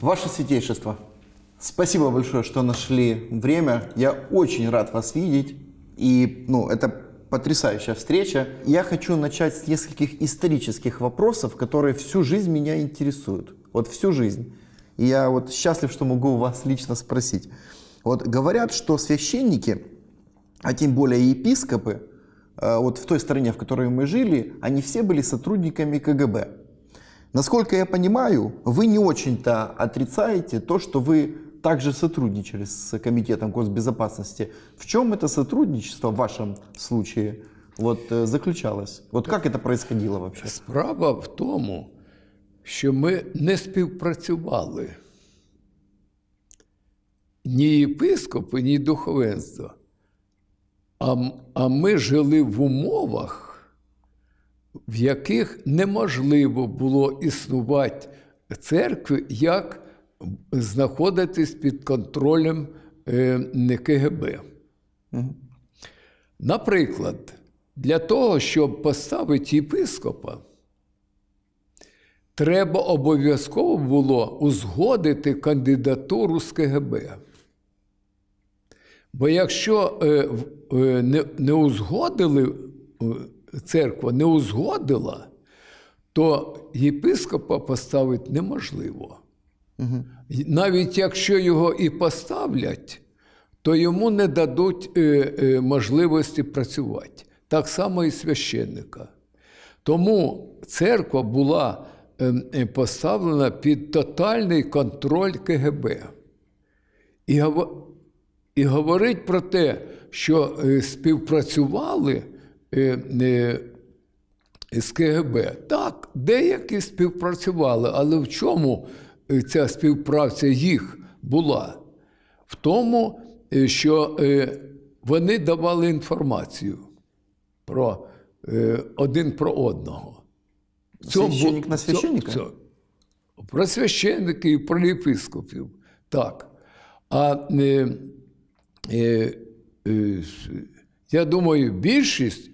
Ваше Святейшество, спасибо большое, что нашли время. Я очень рад вас видеть. И, ну, это потрясающая встреча. Я хочу начать с нескольких исторических вопросов, которые всю жизнь меня интересуют. Вот всю жизнь. И я вот счастлив, что могу вас лично спросить. Вот говорят, что священники, а тем более епископы, э, вот в той стране, в которой мы жили, они все были сотрудниками КГБ. Насколько я понимаю, вы не очень-то отрицаете то, что вы также сотрудничали с Комитетом госбезопасности. В чем это сотрудничество в вашем случае от, э, заключалось? От як це происходило вообще? Справа в тому, що ми не співпрацювали ні єпископи, ні духовенство. А, а ми жили в умовах в яких неможливо було існувати церкви, як знаходитись під контролем е, КГБ. Наприклад, для того, щоб поставити єпископа, треба обов'язково було узгодити кандидатуру з КГБ. Бо якщо е, е, не узгодили церква не узгодила, то єпископа поставити неможливо. Угу. Навіть якщо його і поставлять, то йому не дадуть е, е, можливості працювати. Так само і священника. Тому церква була ем, е, поставлена під тотальний контроль КГБ. І і говорить про те, що співпрацювали Е, е, з КГБ. Так, деякі співпрацювали, але в чому е, ця співпраця їх була? В тому, що вони давали інформацію про один про одного. Священник на священника? Цьому, про священників, про єпископів. Так. А е, е, я думаю, більшість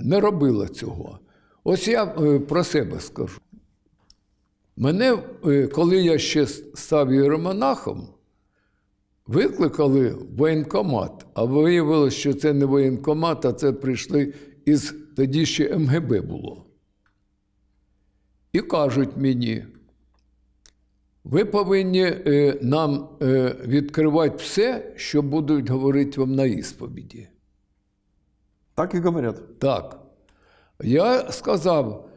не робила цього. Ось я е, про себе скажу. Мене, е, коли я ще став єромонахом, викликали воєнкомат, а виявилося, що це не воєнкомат, а це прийшли із тоді ще МГБ було. І кажуть мені, ви повинні е, нам відкривати все, що будуть говорити вам на ісповіді. Так і говорять. Так. Я сказав,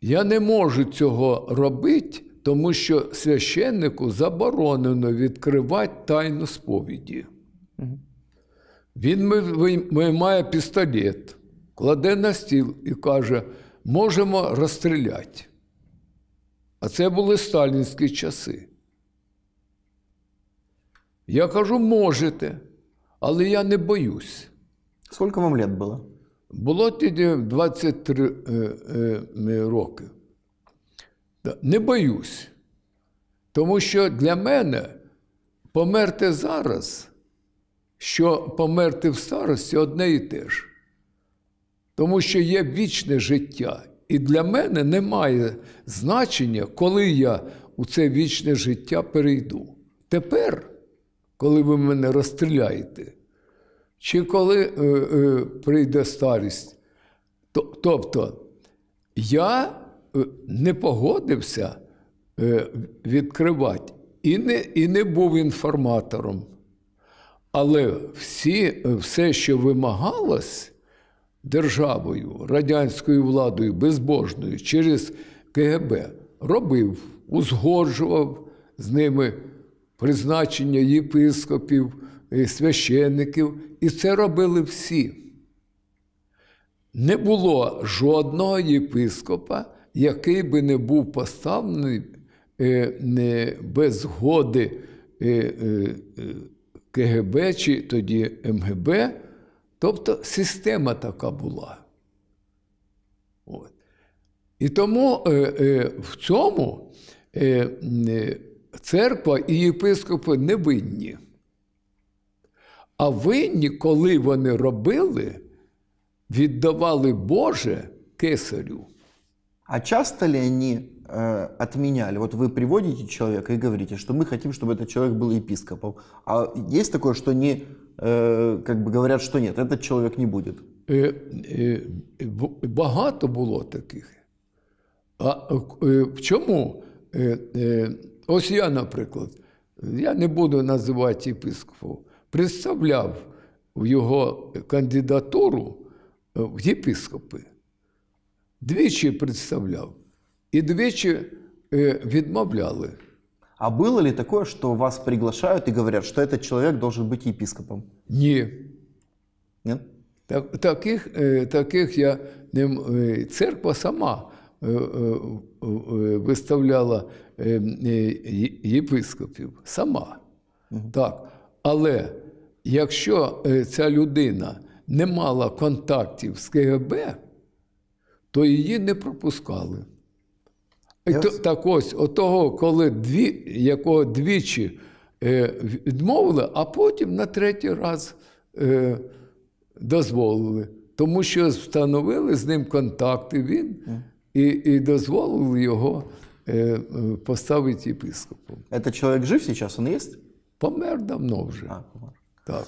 я не можу цього робити, тому що священнику заборонено відкривати тайну сповіді. Угу. Він виймає пістолет, кладе на стіл і каже, можемо розстріляти. А це були сталінські часи. Я кажу, можете, але я не боюсь. Сколько вам лет було? Було тоді 23 е, е, роки. Не боюсь, тому що для мене померти зараз, що померти в старості одне і те ж. Тому що є вічне життя. І для мене немає значення, коли я у це вічне життя перейду. Тепер, коли ви мене розстріляєте, чи коли е, е, прийде старість. Тобто я е, не погодився е, відкривати і не і не був інформатором. Але всі, е, все, що вимагалось державою, радянською владою, безбожною через КГБ, робив, узгоджував з ними призначення єпископів і священників, і це робили всі. Не було жодного єпископа, який би не був поставлений е, без згоди е, е, КГБ чи тоді МГБ, тобто система така була. От. І тому в цьому церква і єпископи не винні. А винні, коли вони робили, віддавали Боже кесарю. А часто ли они э, отменяли? Вот вы приводите человека и говорите, что мы хотим, чтобы этот человек был епископом. А есть такое, что не, э, как бы говорят, что нет, этот человек не будет? Е, е, Багато було таких. А е, е чому? Е, е, ось я, наприклад, я не буду називати єпископом представляв його кандидатуру е, в єпископи. Двічі представляв і двічі е, відмовляли. А було ли таке, що вас приглашають і говорять, що цей чоловік должен бути єпископом? Ні. Ні? Так, таких, е, таких я не церква сама виставляла ем, єпископів. Сама. Угу. Так. Але якщо е, ця людина не мала контактів з КГБ, то її не пропускали. І yes. то, Так ось, отого, коли дві, якого двічі е, відмовили, а потім на третій раз е, дозволили. Тому що встановили з ним контакти він і і дозволили його е, е поставити єпископом. Це чоловік жив зараз, він є? Помер давно вже. А, помер. 的。